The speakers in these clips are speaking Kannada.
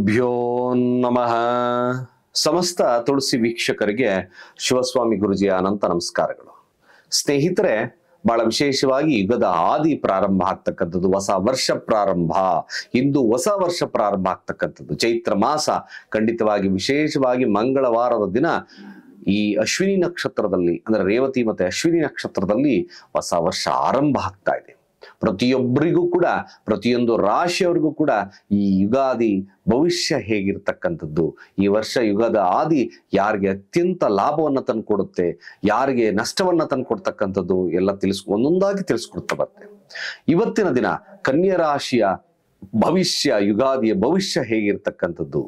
ಗುರುಭ್ಯೋ ನಮಃ ಸಮಸ್ತ ತುಳಸಿ ವೀಕ್ಷಕರಿಗೆ ಶಿವಸ್ವಾಮಿ ಗುರುಜಿಯ ಅನಂತ ನಮಸ್ಕಾರಗಳು ಸ್ನೇಹಿತರೆ ಬಹಳ ವಿಶೇಷವಾಗಿ ಯುಗದ ಆದಿ ಪ್ರಾರಂಭ ಆಗ್ತಕ್ಕಂಥದ್ದು ಹೊಸ ವರ್ಷ ಪ್ರಾರಂಭ ಇಂದು ಹೊಸ ವರ್ಷ ಪ್ರಾರಂಭ ಆಗ್ತಕ್ಕಂಥದ್ದು ಚೈತ್ರ ಮಾಸ ಖಂಡಿತವಾಗಿ ವಿಶೇಷವಾಗಿ ಮಂಗಳವಾರದ ದಿನ ಈ ಅಶ್ವಿನಿ ನಕ್ಷತ್ರದಲ್ಲಿ ಅಂದ್ರೆ ರೇವತಿ ಮತ್ತೆ ಅಶ್ವಿನಿ ನಕ್ಷತ್ರದಲ್ಲಿ ಹೊಸ ವರ್ಷ ಆರಂಭ ಆಗ್ತಾ ಇದೆ ಪ್ರತಿಯೊಬ್ಬರಿಗೂ ಕೂಡ ಪ್ರತಿಯೊಂದು ರಾಶಿಯವರಿಗೂ ಕೂಡ ಈ ಯುಗಾದಿ ಭವಿಷ್ಯ ಹೇಗಿರ್ತಕ್ಕಂಥದ್ದು ಈ ವರ್ಷ ಯುಗದ ಆದಿ ಯಾರಿಗೆ ಅತ್ಯಂತ ಲಾಭವನ್ನು ಕೊಡುತ್ತೆ ಯಾರಿಗೆ ನಷ್ಟವನ್ನು ತಂದುಕೊಡ್ತಕ್ಕಂಥದ್ದು ಎಲ್ಲ ತಿಳಿಸ್ ಒಂದೊಂದಾಗಿ ತಿಳಿಸ್ಕೊಡ್ತಾ ಬರುತ್ತೆ ಇವತ್ತಿನ ದಿನ ಕನ್ಯಾ ರಾಶಿಯ ಭವಿಷ್ಯ ಯುಗಾದಿಯ ಭವಿಷ್ಯ ಹೇಗಿರ್ತಕ್ಕಂಥದ್ದು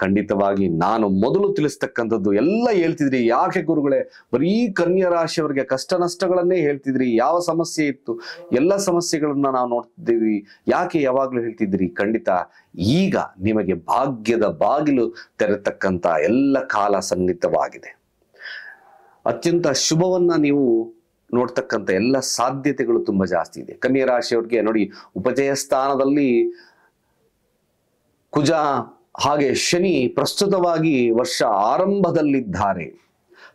ಖಂಡಿತವಾಗಿ ನಾನು ಮೊದಲು ತಿಳಿಸ್ತಕ್ಕಂಥದ್ದು ಎಲ್ಲ ಹೇಳ್ತಿದ್ರಿ ಯಾಕೆ ಗುರುಗಳೇ ಬರೀ ಕನ್ಯಾ ರಾಶಿಯವರಿಗೆ ಕಷ್ಟ ನಷ್ಟಗಳನ್ನೇ ಹೇಳ್ತಿದ್ರಿ ಯಾವ ಸಮಸ್ಯೆ ಇತ್ತು ಎಲ್ಲ ಸಮಸ್ಯೆಗಳನ್ನ ನಾವು ನೋಡ್ತಿದ್ದೀವಿ ಯಾಕೆ ಯಾವಾಗಲೂ ಹೇಳ್ತಿದ್ರಿ ಖಂಡಿತ ಈಗ ನಿಮಗೆ ಭಾಗ್ಯದ ಬಾಗಿಲು ತೆರೆತಕ್ಕಂಥ ಎಲ್ಲ ಕಾಲ ಸನ್ನಿಹಿತವಾಗಿದೆ ಅತ್ಯಂತ ಶುಭವನ್ನ ನೀವು ನೋಡ್ತಕ್ಕಂಥ ಎಲ್ಲ ಸಾಧ್ಯತೆಗಳು ತುಂಬಾ ಜಾಸ್ತಿ ಇದೆ ಕನ್ಯಾ ಅವರಿಗೆ ನೋಡಿ ಉಪಜಯ ಸ್ಥಾನದಲ್ಲಿ ಕುಜ ಹಾಗೆ ಶನಿ ಪ್ರಸ್ತುತವಾಗಿ ವರ್ಷ ಆರಂಭದಲ್ಲಿದ್ದಾರೆ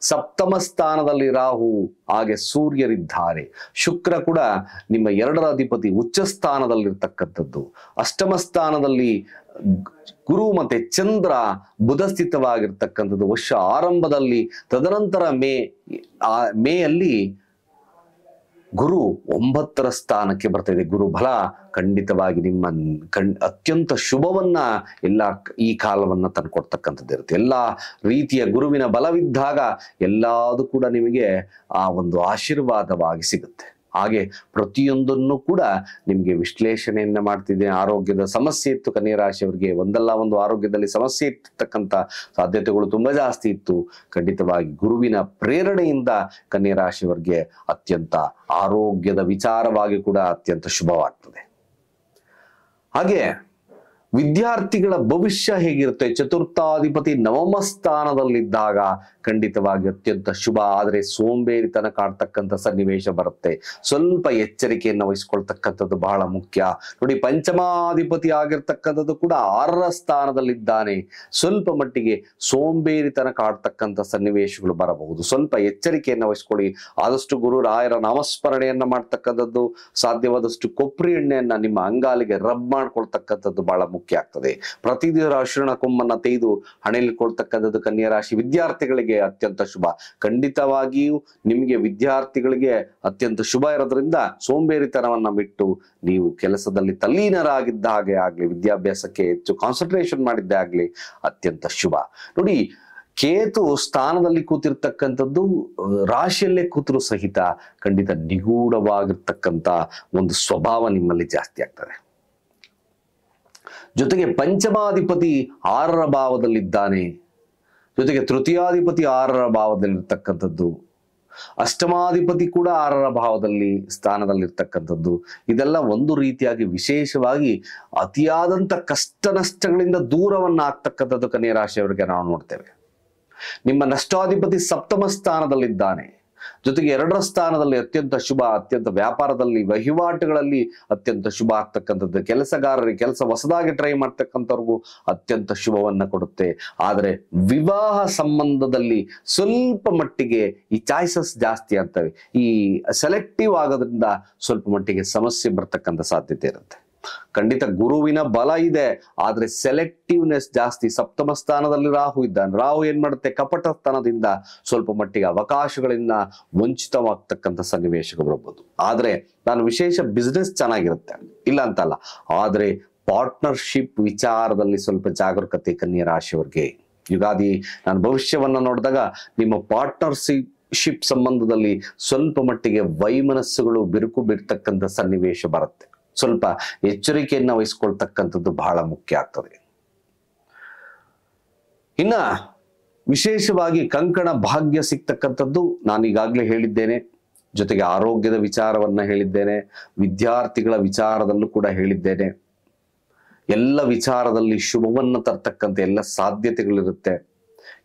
ಸಪ್ತಮ ಸ್ಥಾನದಲ್ಲಿ ರಾಹು ಹಾಗೆ ಸೂರ್ಯರಿದ್ದಾರೆ ಶುಕ್ರ ಕೂಡ ನಿಮ್ಮ ಎರಡರ ಅಧಿಪತಿ ಉಚ್ಚ ಸ್ಥಾನದಲ್ಲಿರ್ತಕ್ಕಂಥದ್ದು ಅಷ್ಟಮ ಸ್ಥಾನದಲ್ಲಿ ಗುರು ಮತ್ತೆ ಚಂದ್ರ ಬುಧ ವರ್ಷ ಆರಂಭದಲ್ಲಿ ತದನಂತರ ಮೇ ಆ ಮೇಯಲ್ಲಿ ಗುರು ಒಂಬತ್ತರ ಸ್ಥಾನಕ್ಕೆ ಬರ್ತಾ ಇದೆ ಗುರು ಬಲ ಖಂಡಿತವಾಗಿ ನಿಮ್ಮ ಅತ್ಯಂತ ಶುಭವನ್ನ ಎಲ್ಲ ಈ ಕಾಲವನ್ನ ತಂದುಕೊಡ್ತಕ್ಕಂಥದ್ದು ಇರುತ್ತೆ ಎಲ್ಲ ರೀತಿಯ ಗುರುವಿನ ಬಲವಿದ್ದಾಗ ಎಲ್ಲದೂ ಕೂಡ ನಿಮಗೆ ಆ ಒಂದು ಆಶೀರ್ವಾದವಾಗಿ ಸಿಗುತ್ತೆ ಹಾಗೆ ಪ್ರತಿಯೊಂದನ್ನು ಕೂಡ ನಿಮಗೆ ವಿಶ್ಲೇಷಣೆಯನ್ನು ಮಾಡ್ತಿದೆ ಆರೋಗ್ಯದ ಸಮಸ್ಯೆ ಇತ್ತು ಕನ್ಯರಾಶಿಯವರಿಗೆ ಒಂದಲ್ಲ ಒಂದು ಆರೋಗ್ಯದಲ್ಲಿ ಸಮಸ್ಯೆ ಇರ್ತಕ್ಕಂಥ ಸಾಧ್ಯತೆಗಳು ತುಂಬ ಜಾಸ್ತಿ ಇತ್ತು ಖಂಡಿತವಾಗಿ ಗುರುವಿನ ಪ್ರೇರಣೆಯಿಂದ ಕನ್ಯರಾಶಿಯವರಿಗೆ ಅತ್ಯಂತ ಆರೋಗ್ಯದ ವಿಚಾರವಾಗಿ ಕೂಡ ಅತ್ಯಂತ ಶುಭವಾಗ್ತದೆ ಹಾಗೆ ವಿದ್ಯಾರ್ಥಿಗಳ ಭವಿಷ್ಯ ಹೇಗಿರುತ್ತೆ ಚತುರ್ಥಾಧಿಪತಿ ನವಮ ಸ್ಥಾನದಲ್ಲಿದ್ದಾಗ ಖಂಡಿತವಾಗಿ ಅತ್ಯಂತ ಶುಭ ಆದರೆ ಸೋಂಬೇರಿತನ ಕಾಡ್ತಕ್ಕಂಥ ಸನ್ನಿವೇಶ ಬರುತ್ತೆ ಸ್ವಲ್ಪ ಎಚ್ಚರಿಕೆಯನ್ನು ವಹಿಸ್ಕೊಳ್ತಕ್ಕಂಥದ್ದು ಬಹಳ ಮುಖ್ಯ ನೋಡಿ ಪಂಚಮಾಧಿಪತಿ ಆಗಿರ್ತಕ್ಕಂಥದ್ದು ಕೂಡ ಆರರ ಸ್ಥಾನದಲ್ಲಿದ್ದಾನೆ ಸ್ವಲ್ಪ ಮಟ್ಟಿಗೆ ಸೋಂಬೇರಿತನ ಕಾಡ್ತಕ್ಕಂಥ ಸನ್ನಿವೇಶಗಳು ಬರಬಹುದು ಸ್ವಲ್ಪ ಎಚ್ಚರಿಕೆಯನ್ನು ವಹಿಸ್ಕೊಳ್ಳಿ ಆದಷ್ಟು ಗುರು ರಾಯರ ನಾಮಸ್ಮರಣೆಯನ್ನ ಮಾಡ್ತಕ್ಕಂಥದ್ದು ಸಾಧ್ಯವಾದಷ್ಟು ಕೊಬ್ಬರಿ ಎಣ್ಣೆಯನ್ನ ನಿಮ್ಮ ಅಂಗಾಲಿಗೆ ರಬ್ ಮಾಡ್ಕೊಳ್ತಕ್ಕಂಥದ್ದು ಬಹಳ ಮುಖ್ಯ ಮುಖ್ಯ ಆಗ್ತದೆ ಪ್ರತಿದಿನ ಅಶ್ರಣ ಕೊಮ್ಮನ್ನ ತೆಗೆದು ಹಣೆಯಲ್ಲಿ ಕೊಡ್ತಕ್ಕಂಥದ್ದು ಕನ್ಯಾ ರಾಶಿ ವಿದ್ಯಾರ್ಥಿಗಳಿಗೆ ಅತ್ಯಂತ ಶುಭ ಖಂಡಿತವಾಗಿಯೂ ನಿಮಗೆ ವಿದ್ಯಾರ್ಥಿಗಳಿಗೆ ಅತ್ಯಂತ ಶುಭ ಇರೋದ್ರಿಂದ ಸೋಂಬೇರಿತನವನ್ನ ಬಿಟ್ಟು ನೀವು ಕೆಲಸದಲ್ಲಿ ತಲ್ಲೀನರಾಗಿದ್ದ ಹಾಗೆ ಆಗ್ಲಿ ವಿದ್ಯಾಭ್ಯಾಸಕ್ಕೆ ಹೆಚ್ಚು ಕಾನ್ಸಂಟ್ರೇಷನ್ ಮಾಡಿದ್ದೇ ಆಗ್ಲಿ ಅತ್ಯಂತ ಶುಭ ನೋಡಿ ಕೇತು ಸ್ಥಾನದಲ್ಲಿ ಕೂತಿರ್ತಕ್ಕಂಥದ್ದು ರಾಶಿಯಲ್ಲೇ ಕೂತರು ಸಹಿತ ಖಂಡಿತ ನಿಗೂಢವಾಗಿರ್ತಕ್ಕಂಥ ಒಂದು ಸ್ವಭಾವ ನಿಮ್ಮಲ್ಲಿ ಜಾಸ್ತಿ ಆಗ್ತದೆ ಜೊತೆಗೆ ಪಂಚಮಾಧಿಪತಿ ಆರರ ಭಾವದಲ್ಲಿದ್ದಾನೆ ಜೊತೆಗೆ ತೃತೀಯಾಧಿಪತಿ ಆರರ ಭಾವದಲ್ಲಿರ್ತಕ್ಕಂಥದ್ದು ಅಷ್ಟಮಾಧಿಪತಿ ಕೂಡ ಆರರ ಭಾವದಲ್ಲಿ ಸ್ಥಾನದಲ್ಲಿರ್ತಕ್ಕಂಥದ್ದು ಇದೆಲ್ಲ ಒಂದು ರೀತಿಯಾಗಿ ವಿಶೇಷವಾಗಿ ಅತಿಯಾದಂಥ ಕಷ್ಟ ನಷ್ಟಗಳಿಂದ ದೂರವನ್ನು ಆಗ್ತಕ್ಕಂಥದ್ದು ಕನ್ಯಾ ನಾವು ನೋಡ್ತೇವೆ ನಿಮ್ಮ ನಷ್ಟಾಧಿಪತಿ ಸಪ್ತಮ ಸ್ಥಾನದಲ್ಲಿದ್ದಾನೆ ಜೊತೆಗೆ ಎರಡರ ಸ್ಥಾನದಲ್ಲಿ ಅತ್ಯಂತ ಶುಭ ಅತ್ಯಂತ ವ್ಯಾಪಾರದಲ್ಲಿ ವಹಿವಾಟುಗಳಲ್ಲಿ ಅತ್ಯಂತ ಶುಭ ಆಗ್ತಕ್ಕಂಥದ್ದು ಕೆಲಸಗಾರರಿಗೆ ಕೆಲಸ ಹೊಸದಾಗಿ ಟ್ರೈ ಮಾಡ್ತಕ್ಕಂಥವ್ರಿಗೂ ಅತ್ಯಂತ ಶುಭವನ್ನ ಕೊಡುತ್ತೆ ಆದರೆ ವಿವಾಹ ಸಂಬಂಧದಲ್ಲಿ ಸ್ವಲ್ಪ ಮಟ್ಟಿಗೆ ಈ ಚಾಯ್ಸಸ್ ಜಾಸ್ತಿ ಆಗ್ತವೆ ಈ ಸೆಲೆಕ್ಟಿವ್ ಆಗೋದ್ರಿಂದ ಸ್ವಲ್ಪ ಮಟ್ಟಿಗೆ ಸಮಸ್ಯೆ ಬರ್ತಕ್ಕಂಥ ಸಾಧ್ಯತೆ ಇರುತ್ತೆ ಖಂಡಿತ ಗುರುವಿನ ಬಲ ಇದೆ ಆದ್ರೆ ಸೆಲೆಕ್ಟಿವ್ನೆಸ್ ಜಾಸ್ತಿ ಸಪ್ತಮ ಸ್ಥಾನದಲ್ಲಿ ರಾಹು ಇದ್ದಾನೆ ರಾಹು ಏನ್ ಮಾಡುತ್ತೆ ಕಪಟತನದಿಂದ ಸ್ವಲ್ಪ ಮಟ್ಟಿಗೆ ಅವಕಾಶಗಳಿಂದ ವಂಚಿತವಾಗ್ತಕ್ಕಂಥ ಸನ್ನಿವೇಶಗಳು ಬರ್ಬೋದು ಆದ್ರೆ ನಾನು ವಿಶೇಷ ಬಿಸ್ನೆಸ್ ಚೆನ್ನಾಗಿರುತ್ತೆ ಇಲ್ಲ ಅಂತಲ್ಲ ಆದ್ರೆ ಪಾರ್ಟ್ನರ್ಶಿಪ್ ವಿಚಾರದಲ್ಲಿ ಸ್ವಲ್ಪ ಜಾಗರೂಕತೆ ಕನ್ಯಾ ರಾಶಿಯವರಿಗೆ ಯುಗಾದಿ ನಾನು ಭವಿಷ್ಯವನ್ನ ನೋಡಿದಾಗ ನಿಮ್ಮ ಪಾರ್ಟ್ನರ್ಶಿಪ್ ಶಿಪ್ ಸಂಬಂಧದಲ್ಲಿ ಸ್ವಲ್ಪ ಮಟ್ಟಿಗೆ ವೈಮನಸ್ಸುಗಳು ಬಿರುಕು ಬಿಡ್ತಕ್ಕಂಥ ಸನ್ನಿವೇಶ ಬರುತ್ತೆ ಸ್ವಲ್ಪ ಎಚ್ಚರಿಕೆಯನ್ನು ವಹಿಸ್ಕೊಳ್ತಕ್ಕಂಥದ್ದು ಬಹಳ ಮುಖ್ಯ ಆಗ್ತದೆ ಇನ್ನ ವಿಶೇಷವಾಗಿ ಕಂಕಣ ಭಾಗ್ಯ ಸಿಗ್ತಕ್ಕಂಥದ್ದು ನಾನೀಗಾಗಲೇ ಹೇಳಿದ್ದೇನೆ ಜೊತೆಗೆ ಆರೋಗ್ಯದ ವಿಚಾರವನ್ನ ಹೇಳಿದ್ದೇನೆ ವಿದ್ಯಾರ್ಥಿಗಳ ವಿಚಾರದಲ್ಲೂ ಕೂಡ ಹೇಳಿದ್ದೇನೆ ಎಲ್ಲ ವಿಚಾರದಲ್ಲಿ ಶುಭವನ್ನು ತರ್ತಕ್ಕಂಥ ಎಲ್ಲ ಸಾಧ್ಯತೆಗಳಿರುತ್ತೆ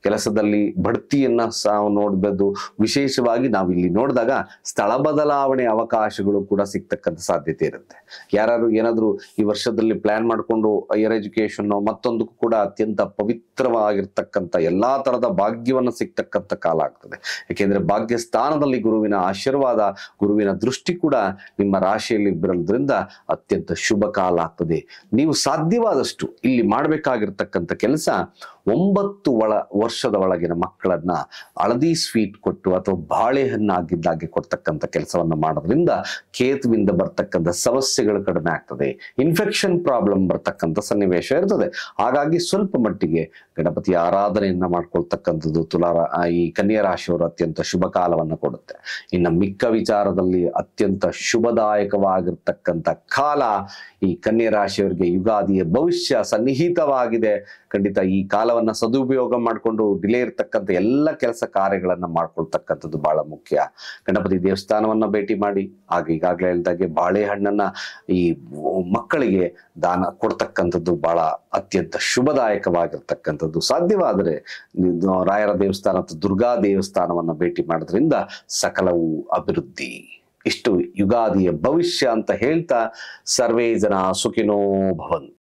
ಕೆಲಸದಲ್ಲಿ ಬಡ್ತಿಯನ್ನ ಸಹ ನೋಡಬಹುದು ವಿಶೇಷವಾಗಿ ನಾವಿಲ್ಲಿ ನೋಡಿದಾಗ ಸ್ಥಳ ಬದಲಾವಣೆ ಅವಕಾಶಗಳು ಕೂಡ ಸಿಗ್ತಕ್ಕಂಥ ಸಾಧ್ಯತೆ ಇರುತ್ತೆ ಯಾರು ಏನಾದರೂ ಈ ವರ್ಷದಲ್ಲಿ ಪ್ಲಾನ್ ಮಾಡಿಕೊಂಡು ಹೈಯರ್ ಎಜುಕೇಶನ್ ಮತ್ತೊಂದಕ್ಕೂ ಕೂಡ ಅತ್ಯಂತ ಪವಿತ್ರವಾಗಿರ್ತಕ್ಕಂಥ ಎಲ್ಲಾ ತರದ ಭಾಗ್ಯವನ್ನು ಸಿಗ್ತಕ್ಕಂಥ ಕಾಲ ಆಗ್ತದೆ ಯಾಕೆಂದ್ರೆ ಭಾಗ್ಯ ಸ್ಥಾನದಲ್ಲಿ ಗುರುವಿನ ಆಶೀರ್ವಾದ ಗುರುವಿನ ದೃಷ್ಟಿ ಕೂಡ ನಿಮ್ಮ ರಾಶಿಯಲ್ಲಿ ಬರೋದ್ರಿಂದ ಅತ್ಯಂತ ಶುಭ ಕಾಲ ಆಗ್ತದೆ ನೀವು ಸಾಧ್ಯವಾದಷ್ಟು ಇಲ್ಲಿ ಮಾಡಬೇಕಾಗಿರ್ತಕ್ಕಂಥ ಕೆಲಸ ಒಂಬತ್ತು ಒಳ ವರ್ಷದ ಒಳಗಿನ ಮಕ್ಕಳನ್ನ ಹಳದಿ ಸ್ವೀಟ್ ಕೊಟ್ಟು ಅಥವಾ ಬಾಳೆಹಣ್ಣು ಆಗಿದ್ದಾಗಿ ಕೊಡ್ತಕ್ಕಂಥ ಕೆಲಸವನ್ನು ಮಾಡೋದ್ರಿಂದ ಕೇತುವಿಂದ ಬರ್ತಕ್ಕಂಥ ಸಮಸ್ಯೆಗಳು ಕಡಿಮೆ ಆಗ್ತದೆ ಇನ್ಫೆಕ್ಷನ್ ಪ್ರಾಬ್ಲಮ್ ಬರ್ತಕ್ಕಂಥ ಸನ್ನಿವೇಶ ಇರ್ತದೆ ಹಾಗಾಗಿ ಸ್ವಲ್ಪ ಮಟ್ಟಿಗೆ ಗಣಪತಿ ಆರಾಧನೆಯನ್ನ ಮಾಡ್ಕೊಳ್ತಕ್ಕಂಥದ್ದು ತುಲಾರ ಈ ಕನ್ಯಾ ರಾಶಿಯವರು ಅತ್ಯಂತ ಶುಭ ಕಾಲವನ್ನು ಕೊಡುತ್ತೆ ಇನ್ನು ಮಿಕ್ಕ ವಿಚಾರದಲ್ಲಿ ಅತ್ಯಂತ ಶುಭದಾಯಕವಾಗಿರ್ತಕ್ಕಂಥ ಕಾಲ ಈ ಕನ್ಯಾ ರಾಶಿಯವರಿಗೆ ಯುಗಾದಿಯ ಭವಿಷ್ಯ ಸನ್ನಿಹಿತವಾಗಿದೆ ಖಂಡಿತ ಈ ಕಾಲ ಸದುಪಯೋಗ ಮಾಡಿಕೊಂಡು ಡಿಲೇ ಇರತಕ್ಕಂಥ ಎಲ್ಲ ಕೆಲಸ ಕಾರ್ಯಗಳನ್ನ ಮಾಡ್ಕೊಳ್ತಕ್ಕಂಥದ್ದು ಬಹಳ ಮುಖ್ಯ ಗಣಪತಿ ದೇವಸ್ಥಾನವನ್ನ ಭೇಟಿ ಮಾಡಿ ಆಗ ಈಗಾಗಲೇ ಹೇಳಿದಾಗೆ ಬಾಳೆಹಣ್ಣನ್ನ ಈ ಮಕ್ಕಳಿಗೆ ದಾನ ಕೊಡ್ತಕ್ಕಂಥದ್ದು ಬಹಳ ಅತ್ಯಂತ ಶುಭದಾಯಕವಾಗಿರ್ತಕ್ಕಂಥದ್ದು ಸಾಧ್ಯವಾದರೆ ರಾಯರ ದೇವಸ್ಥಾನ ಅಥವಾ ದುರ್ಗಾ ದೇವಸ್ಥಾನವನ್ನ ಭೇಟಿ ಮಾಡೋದ್ರಿಂದ ಸಕಲವು ಅಭಿವೃದ್ಧಿ ಇಷ್ಟು ಯುಗಾದಿಯ ಭವಿಷ್ಯ ಅಂತ ಹೇಳ್ತಾ ಸರ್ವೇ ಜನ ಸುಖಿನೋ ಭವಂತ